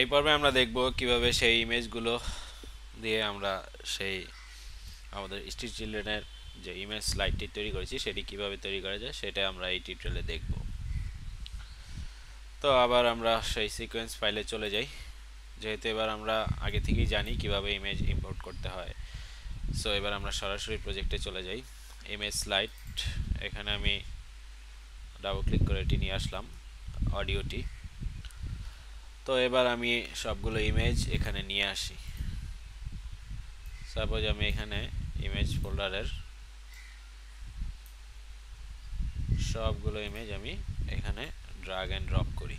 এই পর্বে আমরা দেখব কিভাবে সেই ইমেজগুলো দিয়ে আমরা সেই আমাদের স্ট্রিট চিলড্রেনের যে ইমেজ স্লাইডটি তৈরি করেছি সেটি কিভাবে তৈরি করা যায় সেটা আমরা এই টিউটোরিয়ালে দেখব তো আবার আমরা সেই সিকোয়েন্স ফাইলে চলে যাই যেহেতু এবার আমরা আগে থেকেই জানি কিভাবে ইমেজ ইম্পোর্ট করতে হয় সো এবার আমরা সরাসরি প্রজেক্টে চলে যাই ইমেজ স্লাইড এখানে আমি ডাবল ক্লিক করে এটি নিয়ে আসলাম অডিওটি তো এবার আমি সবগুলো ইমেজ এখানে নিয়ে আসি সাপোজ আমি এখানে ইমেজ ফোল্ডারের সবগুলো ইমেজ আমি এখানে ড্রাগ অ্যান্ড ড্রপ করি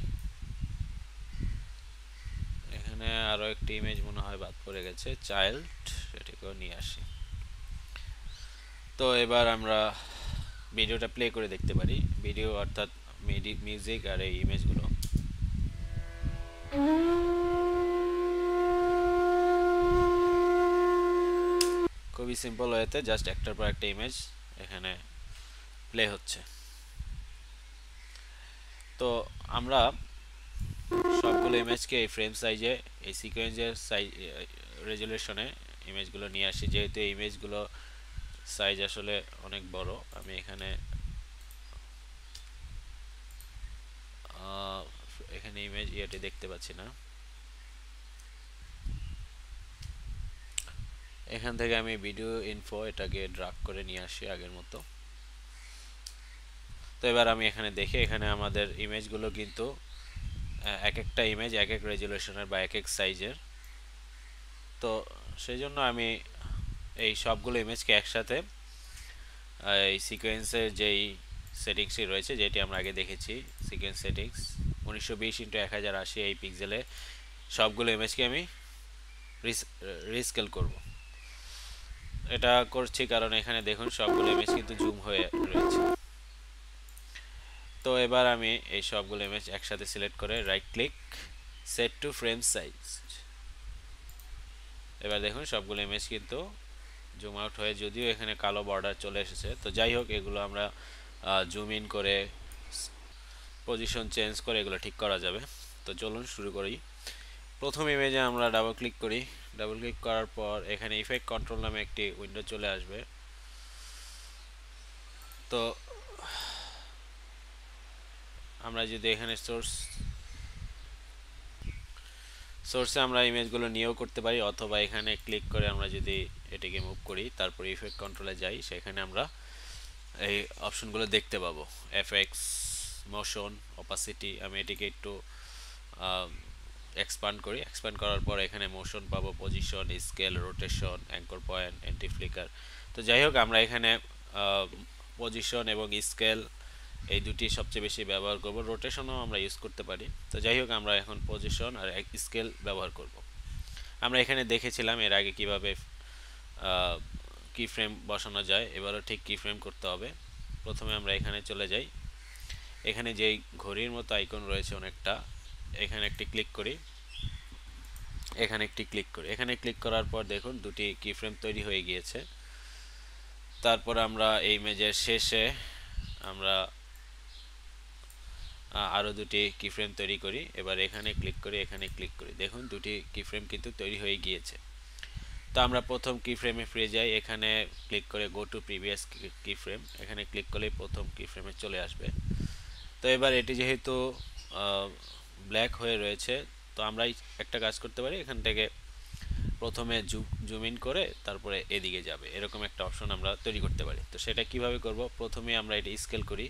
এখানে আরও একটি ইমেজ মনে হয় বাদ পড়ে গেছে চাইল্ড সেটিকেও নিয়ে আসি তো এবার আমরা ভিডিওটা প্লে করে দেখতে পারি ভিডিও অর্থাৎ মিউজিক আর এই ইমেজগুলো খুবই সিম্পল ওয়েতে জাস্ট একটার পর একটা ইমেজ এখানে প্লে হচ্ছে তো আমরা সবগুলো ইমেজকে এই ফ্রেম সাইজে এই সিকোয়েন্সের সাইজ রেজুলেশনে ইমেজগুলো নিয়ে আসি যেহেতু এই ইমেজগুলো সাইজ আসলে অনেক বড় আমি এখানে এখানে ইমেজ ইয়েটি দেখতে পাচ্ছি না এখান থেকে আমি ভিডিও ইনফো এটাকে ড্রাগ করে নিয়ে আসি আগের মতো তো এবার আমি এখানে দেখি এখানে আমাদের ইমেজগুলো কিন্তু এক একটা ইমেজ এক এক রেজুলেশনের বা এক এক সাইজের তো সেই জন্য আমি এই সবগুলো ইমেজকে একসাথে এই সিকোয়েন্সের যেই সেটিংসটি রয়েছে যেটি আমরা আগে দেখেছি সিকোয়েন্স সেটিংস উনিশশো বিশ ইন্টু এক হাজার আশি এই পিক্সেলে সবগুলো ইমেজকে আমি রিস্কেল করব এটা করছি কারণ এখানে দেখুন সবগুলো ইমেজ কিন্তু জুম হয়ে রয়েছে তো এবার আমি এই সবগুলো ইমেজ একসাথে সিলেক্ট করে right click set to frame size এবার দেখুন সবগুলো ইমেজ কিন্তু জুম আউট হয়ে যদিও এখানে কালো বর্ডার চলে এসেছে তো যাই হোক এগুলো আমরা জুম ইন করে পজিশন চেঞ্জ করে এগুলো ঠিক করা যাবে তো চলুন শুরু করি প্রথম ইমেজে আমরা ডাবল ক্লিক করি ডাবল ক্লিক করার পর এখানে ইফেক্ট কন্ট্রোল নামে একটি উইন্ডো চলে আসবে তো আমরা যদি এখানে সোর্স সোর্সে আমরা ইমেজগুলো নিয়েও করতে পারি অথবা এখানে ক্লিক করে আমরা যদি এটিকে মুভ করি তারপর ইফেক্ট কন্ট্রোলে যাই সেখানে আমরা এই অপশনগুলো দেখতে পাবো এফ এক্স মোশন অপাসিটি আমি এটিকে একটু এক্সপ্যান্ড করি এক্সপ্যান্ড করার পর এখানে মোশন পাবো position scale rotation anchor point anti flicker তো যাই হোক আমরা এখানে পজিশন এবং স্কেল এই দুটি সবচেয়ে বেশি ব্যবহার করব রোটেশনও আমরা ইউজ করতে পারি তো যাই হোক আমরা এখন পজিশন আর স্কেল ব্যবহার করব আমরা এখানে দেখেছিলাম এর আগে কিভাবে কি ফ্রেম বসানো যায় এবারও ঠিক কি ফ্রেম করতে হবে প্রথমে আমরা এখানে চলে যাই এখানে যে ঘড়ির মতো আইকন রয়েছে অনেকটা এখানে একটি ক্লিক করি এখানে একটি ক্লিক করি এখানে ক্লিক করার পর দেখুন দুটি কি ফ্রেম তৈরি হয়ে গিয়েছে তারপর আমরা এই মেজের শেষে আমরা আরও দুটি কি ফ্রেম তৈরি করি এবার এখানে ক্লিক করি এখানে ক্লিক করি দেখুন দুটি কি ফ্রেম কিন্তু তৈরি হয়ে গিয়েছে তো আমরা প্রথম কি ফ্রেমে ফিরে যাই এখানে ক্লিক করে go to previous key frame এখানে ক্লিক করলে প্রথম কি ফ্রেমে চলে আসবে তো এবার এটি যেহেতু ব্ল্যাক হয়ে রয়েছে তো আমরা একটা কাজ করতে পারি এখান থেকে প্রথমে জুম ইন করে তারপরে এদিকে যাবে এরকম একটা অপশন আমরা তৈরি করতে পারি তো সেটা কিভাবে করব প্রথমে আমরা এটি স্কেল করি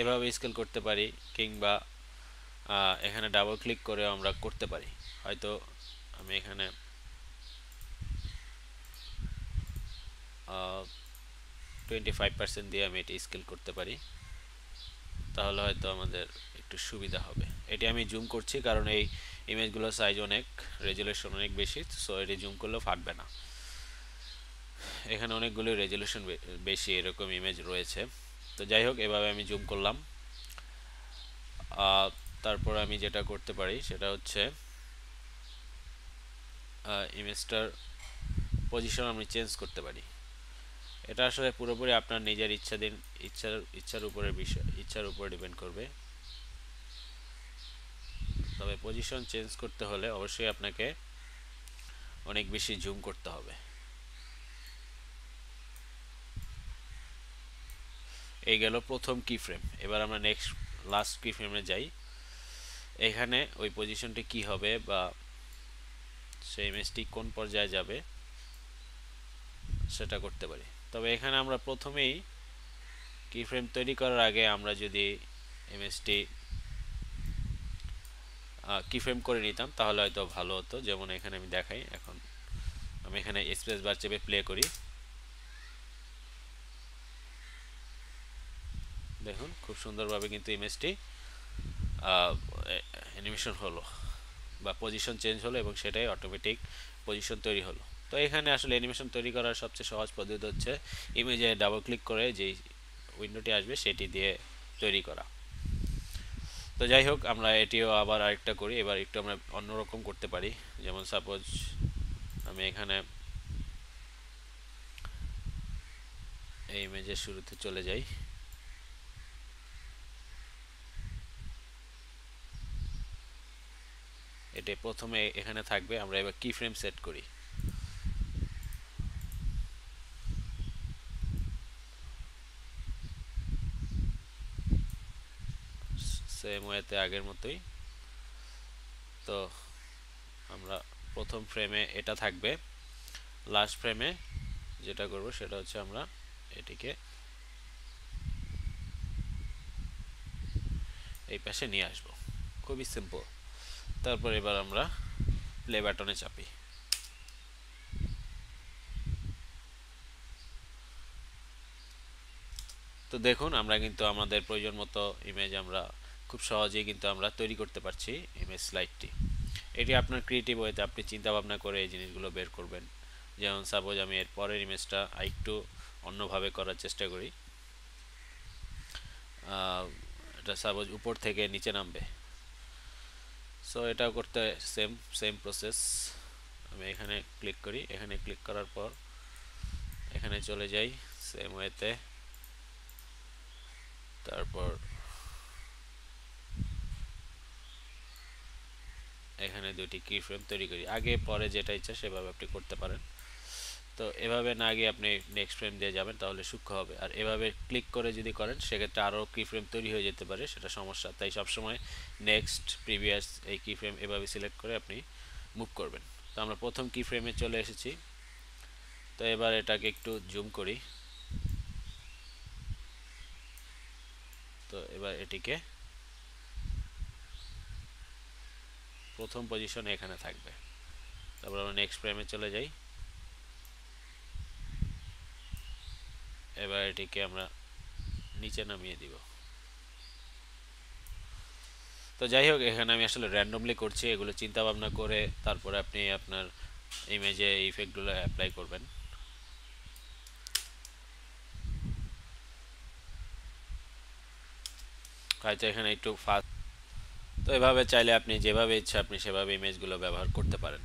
এভাবে স্কেল করতে পারি কিংবা এখানে ডাবল ক্লিক করে আমরা করতে পারি হয়তো আমি এখানে টোয়েন্টি ফাইভ পার্সেন্ট দিয়ে আমি এটি স্কেল করতে পারি তাহলে হয়তো আমাদের একটু সুবিধা হবে এটি আমি জুম করছি কারণ এই ইমেজগুলোর সাইজ অনেক রেজুলেশন অনেক বেশি সো এটি জুম করলে ফাটবে না এখানে অনেকগুলো রেজুলেশন বেশি এরকম ইমেজ রয়েছে তো যাই হোক এভাবে আমি জুম করলাম তারপর আমি যেটা করতে পারি সেটা হচ্ছে ইমেজটার পজিশন আমি চেঞ্জ করতে পারি এটা আসলে পুরোপুরি আপনার নিজের ইচ্ছাধীন ইচ্ছার ইচ্ছার উপরে বিষয় ইচ্ছার উপরে ডিপেন্ড করবে তবে পজিশন চেঞ্জ করতে হলে অবশ্যই আপনাকে অনেক বেশি জুম করতে হবে এই গেল প্রথম কি ফ্রেম এবার আমরা নেক্সট লাস্ট কি ফ্রেমে যাই এখানে ওই পজিশনটি কি হবে বা সেই ইমেজটি কোন পর্যায়ে যাবে সেটা করতে পারি তবে এখানে আমরা প্রথমেই কি ফ্রেম তৈরি করার আগে আমরা যদি এমএসটি কি ফ্রেম করে নিতাম তাহলে হয়তো ভালো হতো যেমন এখানে আমি দেখাই এখন আমি এখানে এক্সপ্রেস বার চেপে প্লে করি দেখুন খুব সুন্দরভাবে কিন্তু ইমেজটি অ্যানিমেশন হলো বা পজিশন চেঞ্জ হলো এবং সেটাই অটোমেটিক পজিশন তৈরি হলো তো এখানে আসলে অ্যানিমেশন তৈরি করার সবচেয়ে সহজ পদ্ধতি হচ্ছে ইমেজে ডাবল ক্লিক করে যেই উইন্ডোটি আসবে সেটি দিয়ে তৈরি করা তো যাই হোক আমরা এটিও আবার আরেকটা করি এবার একটু আমরা অন্যরকম করতে পারি যেমন সাপোজ আমি এখানে এই ইমেজের শুরুতে চলে যাই এটি প্রথমে এখানে থাকবে আমরা এবার কি ফ্রেম সেট করি সেম ওয়েতে আগের মতোই তো আমরা প্রথম ফ্রেমে এটা থাকবে লাস্ট ফ্রেমে যেটা করব সেটা হচ্ছে আমরা এটিকে এই পাশে নিয়ে আসব খুবই সিম্পল তারপর এবার আমরা প্লে বাটনে চাপি তো দেখুন আমরা কিন্তু আমাদের প্রয়োজন মতো ইমেজ আমরা খুব সহজেই কিন্তু আমরা তৈরি করতে পারছি ইমেজ স্লাইডটি এটি আপনার ক্রিয়েটিভ ওয়েতে আপনি চিন্তাভাবনা করে এই জিনিসগুলো বের করবেন যেমন সাপোজ আমি এর পরের ইমেজটা একটু অন্যভাবে করার চেষ্টা করি এটা সাপোজ উপর থেকে নিচে নামবে সো এটাও করতে সেম সেম প্রসেস আমি এখানে ক্লিক করি এখানে ক্লিক করার পর এখানে চলে যাই সেম ওয়েতে তারপর এখানে দুটি কি ফ্রেম তৈরি করি আগে পরে যেটা ইচ্ছা সেভাবে আপনি করতে পারেন তো এভাবে না গিয়ে আপনি নেক্সট ফ্রেম দিয়ে যাবেন তাহলে সূক্ষ্ম হবে আর এভাবে ক্লিক করে যদি করেন সেক্ষেত্রে আরও কি ফ্রেম তৈরি হয়ে যেতে পারে সেটা সমস্যা তাই সবসময় নেক্সট প্রিভিয়াস এই কি ফ্রেম এভাবে সিলেক্ট করে আপনি মুভ করবেন তো আমরা প্রথম কি ফ্রেমে চলে এসেছি তো এবার এটাকে একটু জুম করি তো এবার এটিকে প্রথম পজিশন এখানে থাকবে তারপর আমরা নেক্সট প্রাইমে চলে যাই এবার এটিকে আমরা নিচে নামিয়ে দিব তো যাই হোক এখানে আমি আসলে র্যান্ডমলি করছি এগুলো চিন্তা ভাবনা করে তারপরে আপনি আপনার ইমেজে ইফেক্টগুলো অ্যাপ্লাই করবেন হয়তো এখানে একটু ফাস্ট তো এভাবে চাইলে আপনি যেভাবে ইচ্ছা আপনি সেভাবে ইমেজগুলো ব্যবহার করতে পারেন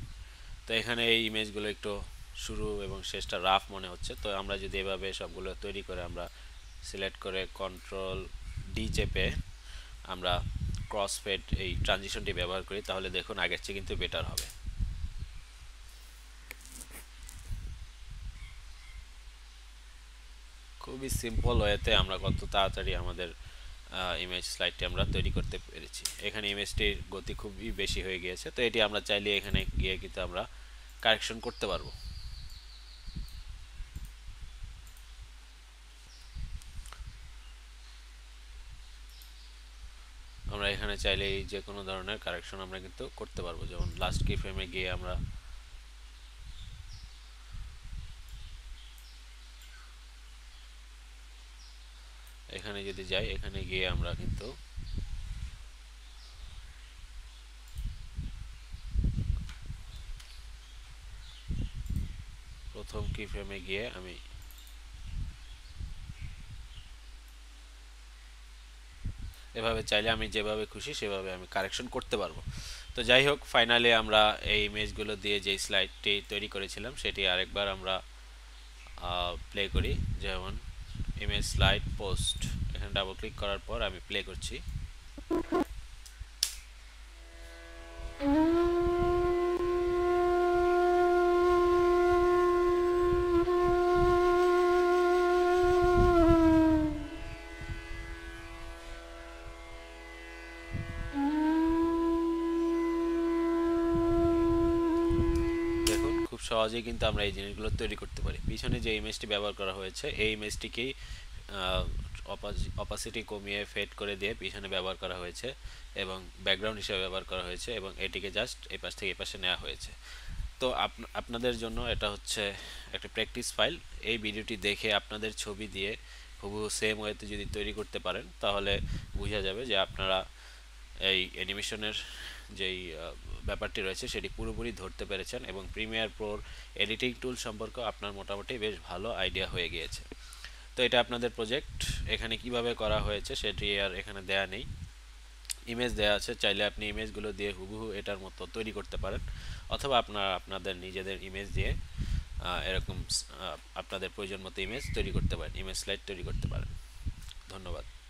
তো এখানে এই ইমেজগুলো একটু শুরু এবং শেষটা রাফ মনে হচ্ছে তো আমরা যদি এভাবে সবগুলো তৈরি করে আমরা সিলেক্ট করে কন্ট্রোল ডি চেপে আমরা ক্রসফেড এই ট্রানজিশনটি ব্যবহার করি তাহলে দেখুন আগের চেয়ে কিন্তু বেটার হবে খুবই সিম্পল ওয়েতে আমরা কত তাড়াতাড়ি আমাদের ইমেজ স্লাইডটি আমরা তৈরি করতে পেরেছি এখানে ইমেজটির গতি খুবই বেশি হয়ে গিয়েছে তো এটি আমরা চাইলে এখানে গিয়ে কিন্তু আমরা কারেকশন করতে পারব আমরা এখানে চাইলে যে কোনো ধরনের কারেকশন আমরা কিন্তু করতে পারবো যেমন লাস্ট কি ফ্রেমে গিয়ে আমরা মেনুতে যাই এখানে গিয়ে আমরা কিন্তু প্রথম কি ফ্রেমে গিয়ে আমি এভাবে চাইলে আমি যেভাবে খুশি সেভাবে আমি কারেকশন করতে পারবো তো যাই হোক ফাইনালি আমরা এই ইমেজগুলো দিয়ে যে স্লাইডটি তৈরি করেছিলাম সেটি আরেকবার আমরা প্লে করি যেমন ইমেজ স্লাইড পোস্ট এখানে ডাবল ক্লিক করার পর আমি প্লে করছি সহজেই কিন্তু আমরা এই জিনিসগুলো তৈরি করতে পারি পিছনে যে ইমেজটি ব্যবহার করা হয়েছে এই ইমেজটিকেই অপাসিটি কমিয়ে ফেড করে দিয়ে পিছনে ব্যবহার করা হয়েছে এবং ব্যাকগ্রাউন্ড হিসেবে ব্যবহার করা হয়েছে এবং এটিকে জাস্ট এই পাশ থেকে এই পাশে নেওয়া হয়েছে তো আপনাদের জন্য এটা হচ্ছে একটা প্র্যাকটিস ফাইল এই ভিডিওটি দেখে আপনাদের ছবি দিয়ে খুব সেম ওয়েতে যদি তৈরি করতে পারেন তাহলে বোঝা যাবে যে আপনারা এই অ্যানিমেশনের যেই ব্যাপারটি রয়েছে সেটি পুরোপুরি ধরতে পেরেছেন এবং প্রিমিয়ার প্রোর এডিটিং টুল সম্পর্কে আপনার মোটামুটি বেশ ভালো আইডিয়া হয়ে গিয়েছে তো এটা আপনাদের প্রজেক্ট এখানে কিভাবে করা হয়েছে সেটি আর এখানে দেয়া নেই ইমেজ দেয়া আছে চাইলে আপনি ইমেজগুলো দিয়ে হুবহু এটার মতো তৈরি করতে পারেন অথবা আপনার আপনাদের নিজেদের ইমেজ দিয়ে এরকম আপনাদের প্রয়োজন মতো ইমেজ তৈরি করতে পারেন ইমেজ স্লাইড তৈরি করতে পারেন ধন্যবাদ